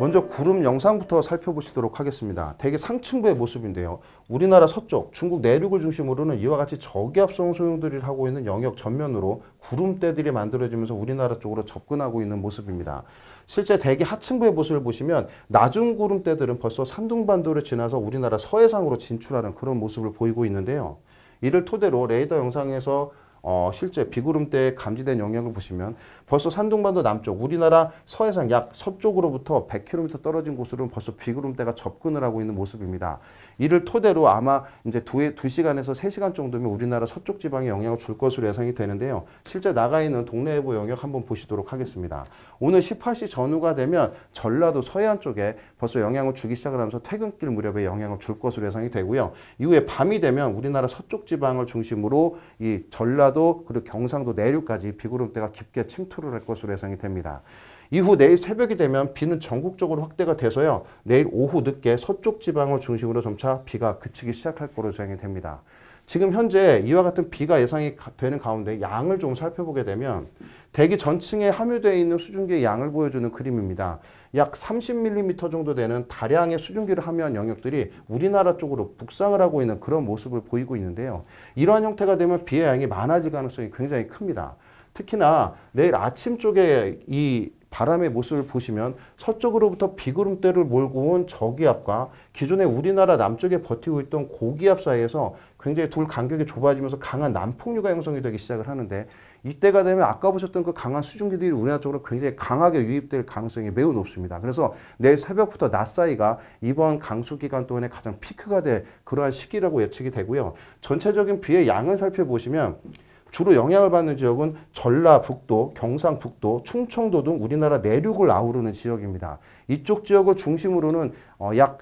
먼저 구름 영상부터 살펴보시도록 하겠습니다. 대개 상층부의 모습인데요. 우리나라 서쪽, 중국 내륙을 중심으로는 이와 같이 저기압성 소용돌이를 하고 있는 영역 전면으로 구름대들이 만들어지면서 우리나라 쪽으로 접근하고 있는 모습입니다. 실제 대기 하층부의 모습을 보시면 낮은 구름대들은 벌써 산둥반도를 지나서 우리나라 서해상으로 진출하는 그런 모습을 보이고 있는데요. 이를 토대로 레이더 영상에서 어, 실제 비구름때 감지된 영역을 보시면 벌써 산둥반도 남쪽 우리나라 서해상 약 서쪽으로부터 100km 떨어진 곳으로 벌써 비구름때가 접근을 하고 있는 모습입니다. 이를 토대로 아마 이제 두, 두시간에서세시간 정도면 우리나라 서쪽 지방에 영향을 줄 것으로 예상이 되는데요. 실제 나가 있는 동네해부 영역 한번 보시도록 하겠습니다. 오늘 18시 전후가 되면 전라도 서해안 쪽에 벌써 영향을 주기 시작을 하면서 퇴근길 무렵에 영향을 줄 것으로 예상이 되고요. 이후에 밤이 되면 우리나라 서쪽 지방을 중심으로 이 전라 전라도 그리고 경상도 내륙까지 비구름대가 깊게 침투를 할 것으로 예상이 됩니다. 이후 내일 새벽이 되면 비는 전국적으로 확대가 돼서요. 내일 오후 늦게 서쪽 지방을 중심으로 점차 비가 그치기 시작할 것으로 예상이 됩니다. 지금 현재 이와 같은 비가 예상이 되는 가운데 양을 좀 살펴보게 되면 대기 전층에 함유되어 있는 수증기의 양을 보여주는 그림입니다. 약 30mm 정도 되는 다량의 수증기를 함유한 영역들이 우리나라 쪽으로 북상을 하고 있는 그런 모습을 보이고 있는데요. 이러한 형태가 되면 비의 양이 많아질 가능성이 굉장히 큽니다. 특히나 내일 아침 쪽에 이 바람의 모습을 보시면 서쪽으로부터 비구름대를 몰고 온 저기압과 기존에 우리나라 남쪽에 버티고 있던 고기압 사이에서 굉장히 둘 간격이 좁아지면서 강한 남풍류가 형성이 되기 시작을 하는데 이때가 되면 아까 보셨던 그 강한 수증기들이 우리나라 쪽으로 굉장히 강하게 유입될 가능성이 매우 높습니다. 그래서 내일 새벽부터 낮 사이가 이번 강수 기간 동안에 가장 피크가 될 그러한 시기라고 예측이 되고요. 전체적인 비의 양을 살펴보시면 주로 영향을 받는 지역은 전라북도, 경상북도, 충청도 등 우리나라 내륙을 아우르는 지역입니다. 이쪽 지역을 중심으로는 어, 약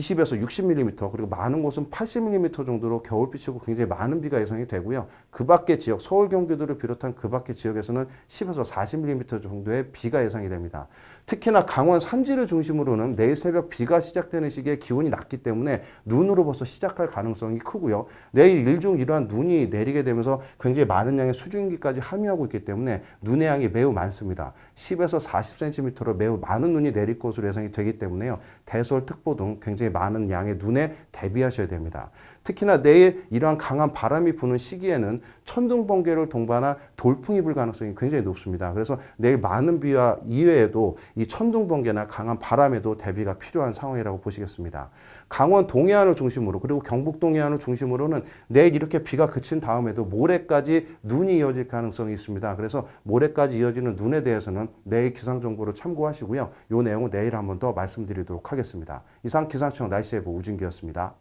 20에서 60mm 그리고 많은 곳은 80mm 정도로 겨울비치고 굉장히 많은 비가 예상이 되고요. 그 밖의 지역 서울 경기도를 비롯한 그 밖의 지역에서는 10에서 40mm 정도의 비가 예상이 됩니다. 특히나 강원 산지를 중심으로는 내일 새벽 비가 시작되는 시기에 기온이 낮기 때문에 눈으로 벌써 시작할 가능성이 크고요. 내일 일중 이러한 눈이 내리게 되면서 굉장히 많은 양의 수증기까지 함유하고 있기 때문에 눈의 양이 매우 많습니다. 10에서 40cm로 매우 많은 눈이 내릴 것으로 예상이 되기 때문에요. 대설특보 등 굉장히 이렇게 많은 양의 눈에 대비하셔야 됩니다. 특히나 내일 이러한 강한 바람이 부는 시기에는 천둥 번개를 동반한 돌풍이 불 가능성이 굉장히 높습니다. 그래서 내일 많은 비와 이외에도 이 천둥 번개나 강한 바람에도 대비가 필요한 상황이라고 보시겠습니다. 강원 동해안을 중심으로 그리고 경북 동해안을 중심으로는 내일 이렇게 비가 그친 다음에도 모레까지 눈이 이어질 가능성이 있습니다. 그래서 모레까지 이어지는 눈에 대해서는 내일 기상 정보를 참고하시고요. 요 내용은 내일 한번 더 말씀드리도록 하겠습니다. 이상 기상 기상청 날씨 예보 우진기였습니다.